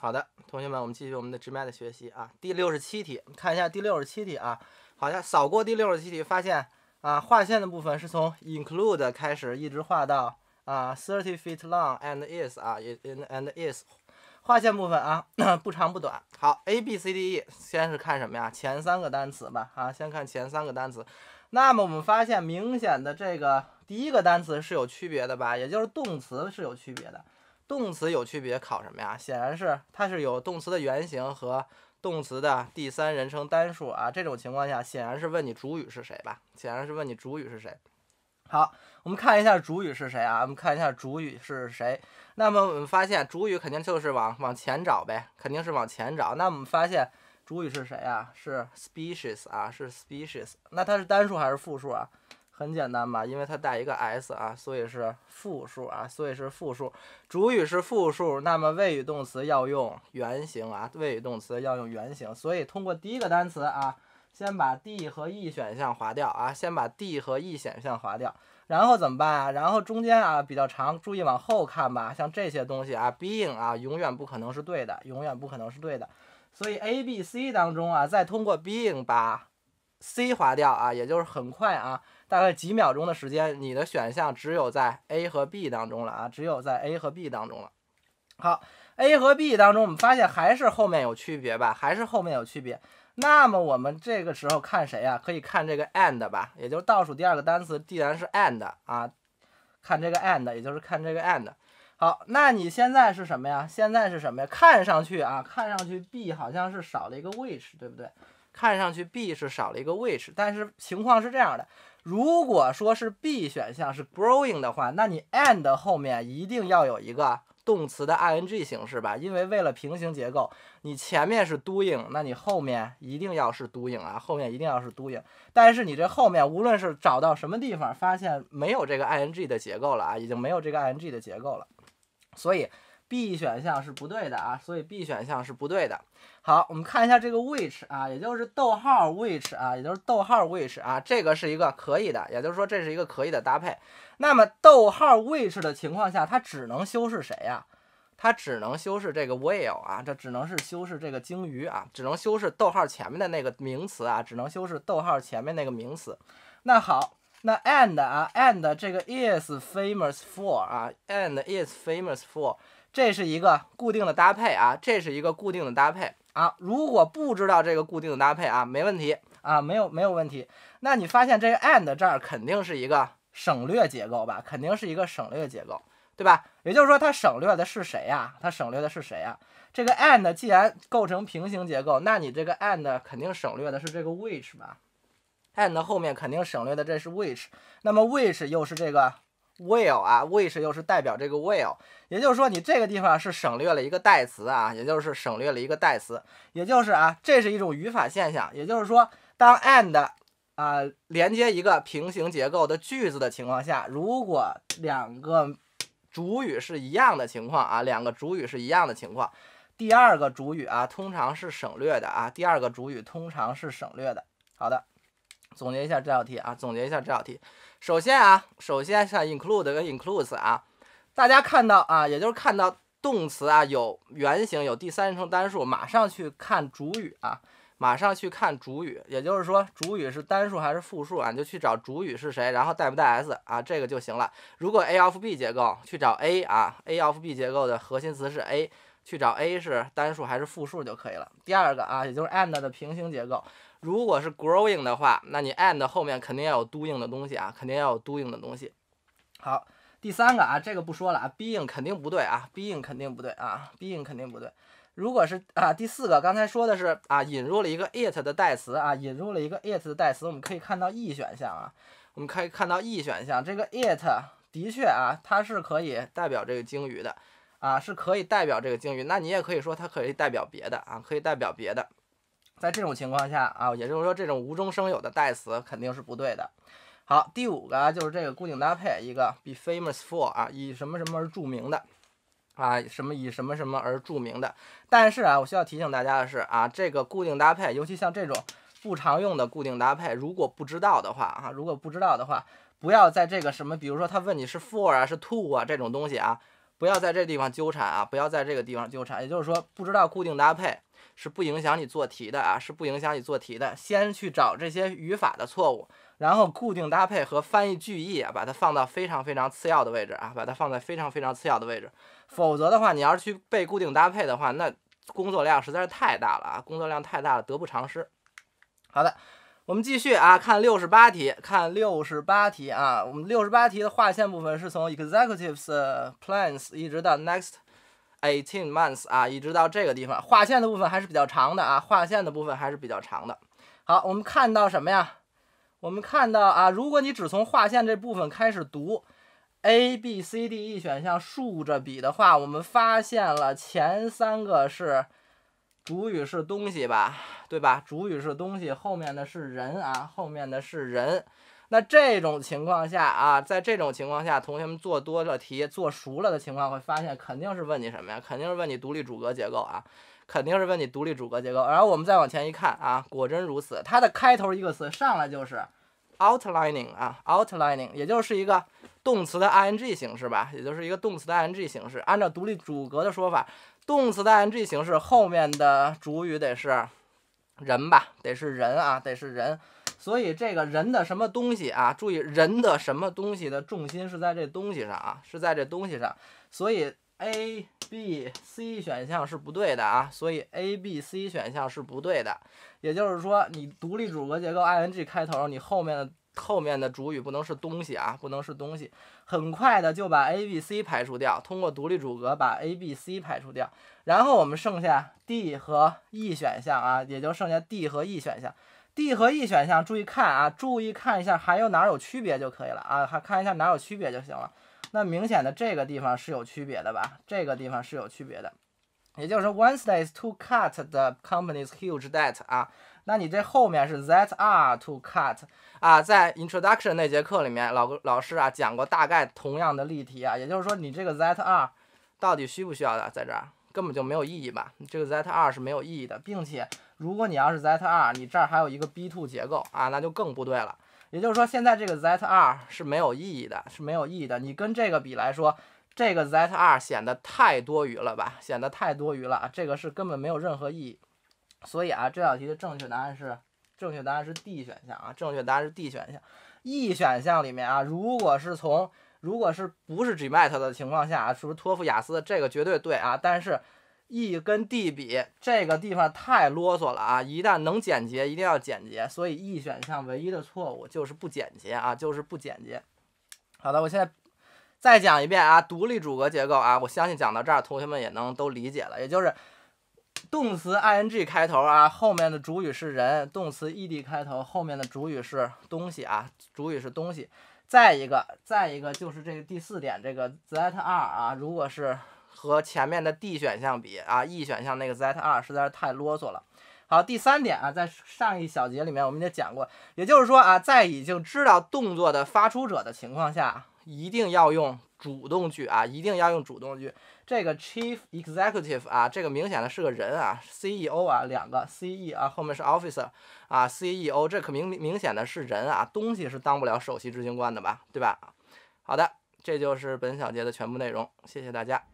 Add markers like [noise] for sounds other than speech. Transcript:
好的，同学们，我们继续我们的直麦的学习啊。第六十七题，看一下第六十七题啊。好像扫过第六十七题，发现啊，划线的部分是从 include 开始，一直画到啊 thirty feet long and is 啊 in and is，划线部分啊 [clears throat] 不长不短。好，A B C D E，先是看什么呀？前三个单词吧啊，先看前三个单词。那么我们发现明显的这个第一个单词是有区别的吧？也就是动词是有区别的。动词有区别，考什么呀？显然是它是有动词的原型和动词的第三人称单数啊。这种情况下，显然是问你主语是谁吧？显然是问你主语是谁。好，我们看一下主语是谁啊？我们看一下主语是谁。那么我们发现主语肯定就是往往前找呗，肯定是往前找。那我们发现主语是谁啊？是 species 啊，是 species。那它是单数还是复数啊？很简单吧，因为它带一个 s 啊，所以是复数啊，所以是复数。主语是复数，那么谓语动词要用原形啊，谓语动词要用原形。所以通过第一个单词啊，先把 D 和 E 选项划掉啊，先把 D 和 E 选项划掉。然后怎么办啊？然后中间啊比较长，注意往后看吧。像这些东西啊，being 啊，永远不可能是对的，永远不可能是对的。所以 A、B、C 当中啊，再通过 being 把 C 划掉啊，也就是很快啊，大概几秒钟的时间，你的选项只有在 A 和 B 当中了啊，只有在 A 和 B 当中了。好，A 和 B 当中，我们发现还是后面有区别吧？还是后面有区别。那么我们这个时候看谁呀？可以看这个 and 吧，也就是倒数第二个单词，既然是 and 啊，看这个 and，也就是看这个 and。好，那你现在是什么呀？现在是什么呀？看上去啊，看上去 B 好像是少了一个 which，对不对？看上去 B 是少了一个 which，但是情况是这样的，如果说是 B 选项是 growing 的话，那你 and 后面一定要有一个动词的 ing 形式吧，因为为了平行结构，你前面是 doing，那你后面一定要是 doing 啊，后面一定要是 doing。但是你这后面无论是找到什么地方，发现没有这个 ing 的结构了啊，已经没有这个 ing 的结构了，所以。B 选项是不对的啊，所以 B 选项是不对的。好，我们看一下这个 which 啊，也就是逗号 which 啊，也就是逗号 which 啊，这个是一个可以的，也就是说这是一个可以的搭配。那么逗号 which 的情况下，它只能修饰谁呀？它只能修饰这个 whale 啊，这只能是修饰这个鲸鱼啊，只能修饰逗号前面的那个名词啊，只能修饰逗号前面那个名词。那好。那 and 啊 and 这个 is famous for 啊 and is famous for 这是一个固定的搭配啊，这是一个固定的搭配啊。如果不知道这个固定的搭配啊，没问题啊，没有没有问题。那你发现这个 and 这儿肯定是一个省略结构吧？肯定是一个省略结构，对吧？也就是说它省略的是谁呀？它省略的是谁呀？这个 and 既然构成平行结构，那你这个 and 肯定省略的是这个 which 吧？and 后面肯定省略的，这是 which，那么 which 又是这个 will 啊，which 又是代表这个 will，也就是说你这个地方是省略了一个代词啊，也就是省略了一个代词，也就是啊，这是一种语法现象，也就是说当 and 啊连接一个平行结构的句子的情况下，如果两个主语是一样的情况啊，两个主语是一样的情况，第二个主语啊通常是省略的啊，第二个主语通常是省略的，好的。总结一下这道题啊，总结一下这道题。首先啊，首先像 include 跟 includes 啊，大家看到啊，也就是看到动词啊有原型，有第三人称单数，马上去看主语啊，马上去看主语。也就是说，主语是单数还是复数，啊，你就去找主语是谁，然后带不带 s 啊，这个就行了。如果 a of b 结构，去找 a 啊，a of b 结构的核心词是 a，去找 a 是单数还是复数就可以了。第二个啊，也就是 and 的平行结构。如果是 growing 的话，那你 and 后面肯定要有 doing 的东西啊，肯定要有 doing 的东西。好，第三个啊，这个不说了啊，being 肯定不对啊，being 肯定不对啊，being 肯定不对。如果是啊，第四个，刚才说的是啊，引入了一个 it 的代词啊，引入了一个 it 的代词，我们可以看到 E 选项啊，我们可以看到 E 选项，这个 it 的确啊，它是可以代表这个鲸鱼的啊，是可以代表这个鲸鱼。那你也可以说它可以代表别的啊，可以代表别的。在这种情况下啊，也就是说这种无中生有的代词肯定是不对的。好，第五个就是这个固定搭配，一个 be famous for 啊，以什么什么而著名的啊，什么以什么什么而著名的。但是啊，我需要提醒大家的是啊，这个固定搭配，尤其像这种不常用的固定搭配，如果不知道的话啊，如果不知道的话，不要在这个什么，比如说他问你是 for 啊，是 to 啊这种东西啊。不要在这地方纠缠啊！不要在这个地方纠缠。也就是说，不知道固定搭配是不影响你做题的啊，是不影响你做题的。先去找这些语法的错误，然后固定搭配和翻译句意啊，把它放到非常非常次要的位置啊，把它放在非常非常次要的位置。否则的话，你要是去背固定搭配的话，那工作量实在是太大了啊，工作量太大了，得不偿失。好的。我们继续啊，看六十八题，看六十八题啊。我们六十八题的划线部分是从 executives plans 一直到 next eighteen months 啊，一直到这个地方划线的部分还是比较长的啊，划线的部分还是比较长的。好，我们看到什么呀？我们看到啊，如果你只从划线这部分开始读，A、B、C、D、E 选项竖着比的话，我们发现了前三个是。主语是东西吧，对吧？主语是东西，后面的是人啊，后面的是人。那这种情况下啊，在这种情况下，同学们做多了题，做熟了的情况，会发现肯定是问你什么呀？肯定是问你独立主格结构啊，肯定是问你独立主格结构。然后我们再往前一看啊，果真如此，它的开头一个词上来就是 outlining 啊，outlining，也就是一个动词的 I N G 形式吧，也就是一个动词的 I N G 形式。按照独立主格的说法。动词的 ing 形式后面的主语得是人吧，得是人啊，得是人，所以这个人的什么东西啊？注意人的什么东西的重心是在这东西上啊，是在这东西上，所以 a、b、c 选项是不对的啊，所以 a、b、c 选项是不对的，也就是说你独立主格结构 ing 开头，你后面的。后面的主语不能是东西啊，不能是东西。很快的就把 A、B、C 排除掉，通过独立主格把 A、B、C 排除掉，然后我们剩下 D 和 E 选项啊，也就剩下 D 和 E 选项。D 和 E 选项，注意看啊，注意看一下还有哪儿有区别就可以了啊，还看一下哪儿有区别就行了。那明显的这个地方是有区别的吧？这个地方是有区别的，也就是说，Wednesday is to cut the company's huge debt 啊。那你这后面是 that are to cut 啊，在 introduction 那节课里面，老老师啊讲过大概同样的例题啊，也就是说你这个 that are 到底需不需要的，在这儿根本就没有意义吧？这个 that are 是没有意义的，并且如果你要是 that are，你这儿还有一个 be to 结构啊，那就更不对了。也就是说现在这个 that are 是没有意义的，是没有意义的。你跟这个比来说，这个 that are 显得太多余了吧？显得太多余了，这个是根本没有任何意义。所以啊，这道题的正确答案是正确答案是 D 选项啊，正确答案是 D 选项。E 选项里面啊，如果是从如果是不是 Gmat 的情况下，是不是托福雅思这个绝对对啊？但是 E 跟 D 比，这个地方太啰嗦了啊！一旦能简洁，一定要简洁。所以 E 选项唯一的错误就是不简洁啊，就是不简洁。好的，我现在再讲一遍啊，独立主格结构啊，我相信讲到这儿，同学们也能都理解了，也就是。动词 ing 开头啊，后面的主语是人；动词 ed 开头，后面的主语是东西啊，主语是东西。再一个，再一个就是这个第四点，这个 that are 啊，如果是和前面的 D 选项比啊，E 选项那个 that are 实在是太啰嗦了。好，第三点啊，在上一小节里面我们也讲过，也就是说啊，在已经知道动作的发出者的情况下，一定要用主动句啊，一定要用主动句。这个 chief executive 啊，这个明显的是个人啊，CEO 啊，两个 CE 啊，后面是 officer 啊，CEO 这可明明显的是人啊，东西是当不了首席执行官的吧，对吧？好的，这就是本小节的全部内容，谢谢大家。